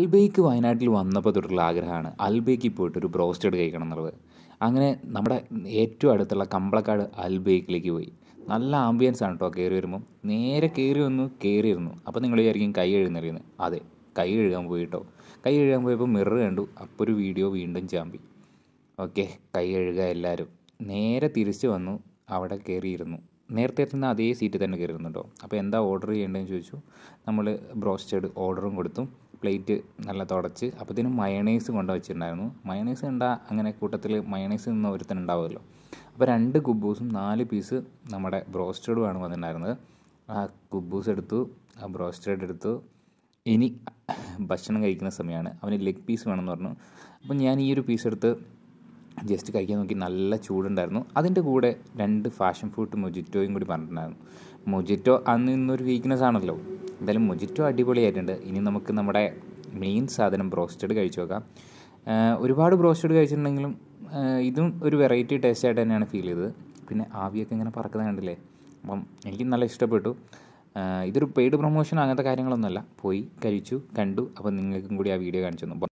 Al Baik വയനാട്ടിൽ വന്നപ്പോൾ തൊട്ടുള്ള ആഗ്രഹമാണ് അൽബേക്ക് പോയിട്ട് ഒരു ബ്രോസ്റ്റഡ് കഴിക്കണം എന്നുള്ളത് അങ്ങനെ നമ്മുടെ ഏറ്റവും അടുത്തുള്ള കമ്പളക്കാട് അൽബേക്കിലേക്ക് പോയി നല്ല ആംബിയൻസ് ആണ് കേട്ടോ കയറി വരുമ്പോൾ നേരെ കയറി വന്നു കയറിയിരുന്നു അപ്പോൾ നിങ്ങൾ വിചാരിക്കും കൈ എഴുന്നറിയുന്നത് അതെ കൈ എഴുകാൻ പോയി കേട്ടോ കൈ എഴുകാൻ പോയപ്പോൾ മിറർ കണ്ടു അപ്പോൾ ഒരു വീഡിയോ വീണ്ടും ചാമ്പി ഓക്കെ കൈ എഴുകുക എല്ലാവരും നേരെ തിരിച്ചു വന്നു അവിടെ കയറിയിരുന്നു നേരത്തെ എത്തുന്ന അതേ സീറ്റ് തന്നെ കയറിയിരുന്നു കേട്ടോ അപ്പോൾ എന്താ ഓർഡർ ചെയ്യേണ്ടതെന്ന് ചോദിച്ചു നമ്മൾ ബ്രോസ്റ്റഡ് ഓർഡറും കൊടുത്തു പ്ലേറ്റ് നല്ല തുടച്ച് അപ്പോഴത്തേനും മയണൈസ് കൊണ്ട് വെച്ചിട്ടുണ്ടായിരുന്നു മയണൈസ് ഉണ്ടാ അങ്ങനെ കൂട്ടത്തിൽ മയണൈസ് നിന്ന് ഒരുത്തൻ ഉണ്ടാവുമല്ലോ അപ്പോൾ രണ്ട് കുബൂസും നാല് പീസ് നമ്മുടെ ബ്രോസ്റ്റഡുമാണ് വന്നിട്ടുണ്ടായിരുന്നത് ആ കുബൂസ് എടുത്തു ആ ബ്രോസ്റ്റഡ് എടുത്തു ഇനി ഭക്ഷണം കഴിക്കുന്ന സമയമാണ് അവന് ലെഗ് പീസ് വേണമെന്ന് പറഞ്ഞു അപ്പം ഞാൻ ഈ ഒരു പീസ് എടുത്ത് ജസ്റ്റ് കഴിക്കാൻ നോക്കി നല്ല ചൂടുണ്ടായിരുന്നു അതിൻ്റെ കൂടെ രണ്ട് ഫാഷൻ ഫുഡ് മൊജിറ്റോയും കൂടി പറഞ്ഞിട്ടുണ്ടായിരുന്നു മൊജിറ്റോ അന്ന് ഇന്നൊരു വീക്ക്നെസ് ആണല്ലോ എന്തായാലും മൊജിറ്റോ അടിപൊളിയായിട്ടുണ്ട് ഇനി നമുക്ക് നമ്മുടെ മെയിൻ സാധനം ബ്രോസ്റ്റഡ് കഴിച്ചു നോക്കാം ഒരുപാട് ബ്രോസ്റ്റഡ് കഴിച്ചിട്ടുണ്ടെങ്കിലും ഇതും ഒരു വെറൈറ്റി ടേസ്റ്റ് ആയിട്ട് തന്നെയാണ് ഫീൽ ചെയ്തത് പിന്നെ ആവിയൊക്കെ ഇങ്ങനെ പറക്കുന്നത് കണ്ടില്ലേ അപ്പം എനിക്ക് നല്ല ഇഷ്ടപ്പെട്ടു ഇതൊരു പെയ്ഡ് പ്രൊമോഷൻ അങ്ങനത്തെ കാര്യങ്ങളൊന്നുമല്ല പോയി കഴിച്ചു കണ്ടു അപ്പോൾ നിങ്ങൾക്കും കൂടി ആ വീഡിയോ കാണിച്ചു തന്നു